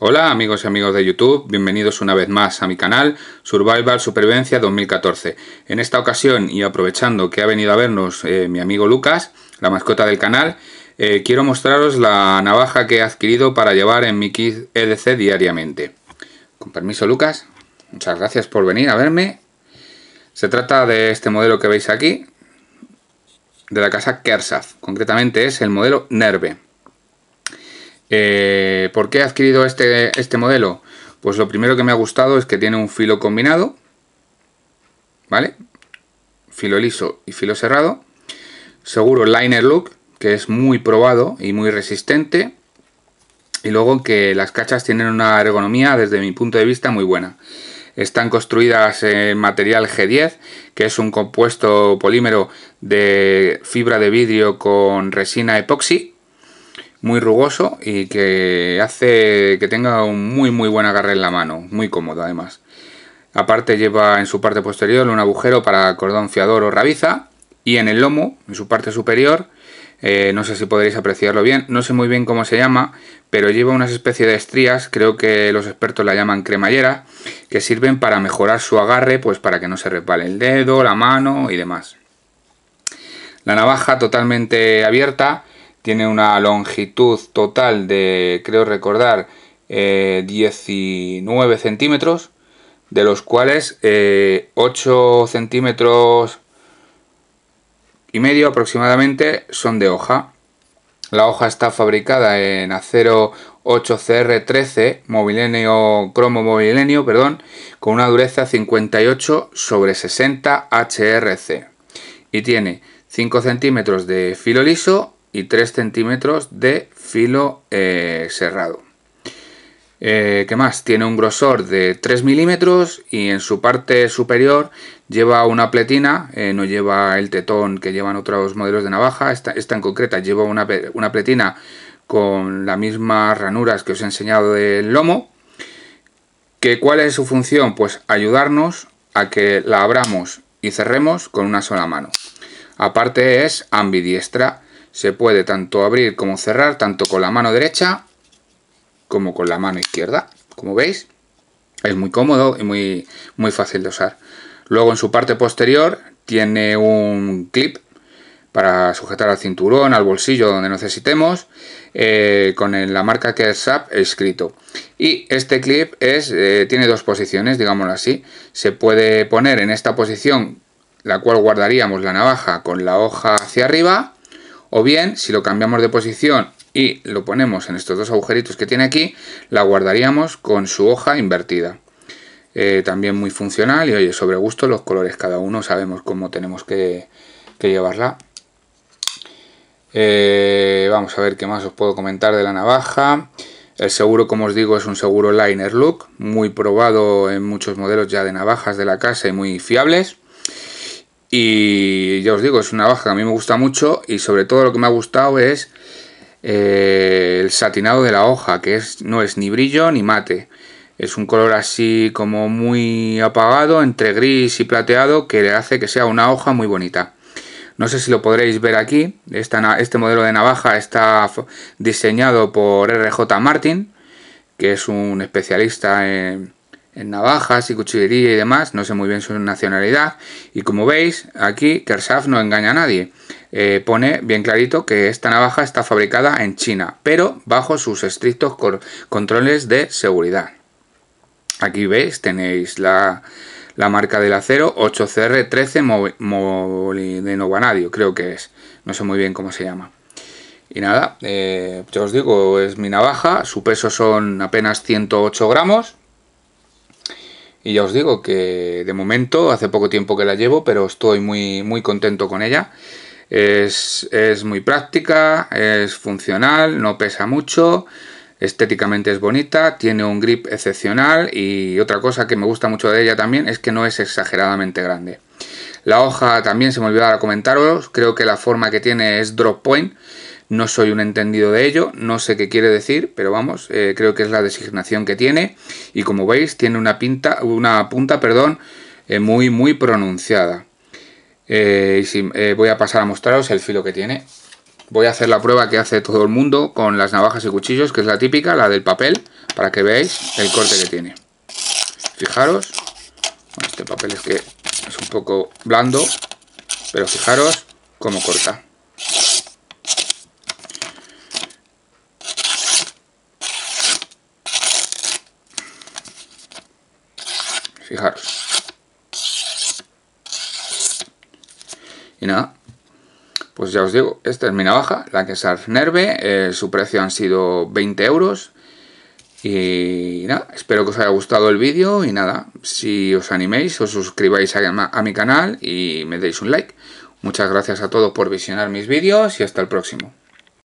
Hola amigos y amigos de YouTube, bienvenidos una vez más a mi canal Survival Supervivencia 2014. En esta ocasión y aprovechando que ha venido a vernos eh, mi amigo Lucas, la mascota del canal, eh, quiero mostraros la navaja que he adquirido para llevar en mi kit EDC diariamente. Con permiso Lucas, muchas gracias por venir a verme. Se trata de este modelo que veis aquí, de la casa Kersaf, concretamente es el modelo Nerve. Eh, ¿Por qué he adquirido este, este modelo? Pues lo primero que me ha gustado es que tiene un filo combinado, ¿vale? Filo liso y filo cerrado. Seguro liner look, que es muy probado y muy resistente. Y luego que las cachas tienen una ergonomía, desde mi punto de vista, muy buena. Están construidas en material G10, que es un compuesto polímero de fibra de vidrio con resina epoxi, muy rugoso y que hace que tenga un muy muy buen agarre en la mano, muy cómodo además. Aparte lleva en su parte posterior un agujero para cordón fiador o rabiza y en el lomo, en su parte superior, eh, no sé si podréis apreciarlo bien, no sé muy bien cómo se llama, pero lleva una especie de estrías, creo que los expertos la llaman cremallera, que sirven para mejorar su agarre, pues para que no se resbale el dedo, la mano y demás. La navaja totalmente abierta, tiene una longitud total de, creo recordar, 19 eh, centímetros, de los cuales 8 eh, centímetros y medio aproximadamente son de hoja. La hoja está fabricada en acero 8CR13, cromo mobilenio, perdón, con una dureza 58 sobre 60 HRC y tiene 5 centímetros de filo liso y 3 centímetros de filo cerrado. Eh, eh, ¿Qué más? Tiene un grosor de 3 milímetros y en su parte superior lleva una pletina, eh, no lleva el tetón que llevan otros modelos de navaja, esta, esta en concreta lleva una, una, pletina con las mismas ranuras que os he enseñado del lomo. ¿Que ¿Cuál es su función? Pues ayudarnos a que la abramos y cerremos con una sola mano. Aparte es ambidiestra, se puede tanto abrir como cerrar, tanto con la mano derecha como con la mano izquierda. Como veis, es muy cómodo y muy, muy fácil de usar. Luego en su parte posterior tiene un clip para sujetar al cinturón, al bolsillo, donde necesitemos, eh, con la marca que es SAP escrito. Y este clip es, eh, tiene dos posiciones, digámoslo así. Se puede poner en esta posición, la cual guardaríamos la navaja con la hoja hacia arriba, o bien, si lo cambiamos de posición y lo ponemos en estos dos agujeritos que tiene aquí, la guardaríamos con su hoja invertida. Eh, también muy funcional y oye, sobre gusto los colores, cada uno sabemos cómo tenemos que, llevarla. Eh, vamos a ver qué más os puedo comentar de la navaja. El seguro, como os digo, es un seguro Liner Look, muy probado en muchos modelos ya de navajas de la casa y muy fiables. Y ya os digo, es una navaja que a mí me gusta mucho y sobre todo lo que me ha gustado es eh, el satinado de la hoja, que es, no es ni brillo ni mate. Es un color así como muy apagado, entre gris y plateado, que le hace que sea una hoja muy bonita. No sé si lo podréis ver aquí. este modelo de navaja está diseñado por RJ Martin, que es un especialista en en navajas y cuchillería y demás, no sé muy bien su nacionalidad. Y como veis, aquí Kershav no engaña a nadie. Eh, pone bien clarito que esta navaja está fabricada en China, pero bajo sus estrictos controles de seguridad. Aquí veis, tenéis la, marca del acero 8CR13 Molino guanadio, creo que es. No sé muy bien cómo se llama. Y nada, eh, yo os digo, es mi navaja, su peso son apenas 108 gramos y ya os digo que de momento, hace poco tiempo que la llevo, pero estoy muy, muy contento con ella. Es, es muy práctica, es funcional, no pesa mucho, estéticamente es bonita, tiene un grip excepcional y otra cosa que me gusta mucho de ella también es que no es exageradamente grande. La hoja también se me olvidaba comentaros, creo que la forma que tiene es drop point, no soy un entendido de ello, no sé qué quiere decir, pero vamos, eh, creo que es la designación que tiene. Y como veis, tiene una, pinta, una punta perdón, eh, muy, muy pronunciada. Eh, voy a pasar a mostraros el filo que tiene. Voy a hacer la prueba que hace todo el mundo con las navajas y cuchillos, que es la típica, la del papel, para que veáis el corte que tiene. Fijaros, este papel es que es un poco blando, pero fijaros cómo corta. fijaros y nada pues ya os digo, esta es mi navaja, la que es Arnerve, Nerve, eh, su precio han sido 20 euros. Y nada, espero que os haya gustado el vídeo y nada, si os animéis, os suscribáis a mi canal y me deis un like. Muchas gracias a todos por visionar mis vídeos y hasta el próximo.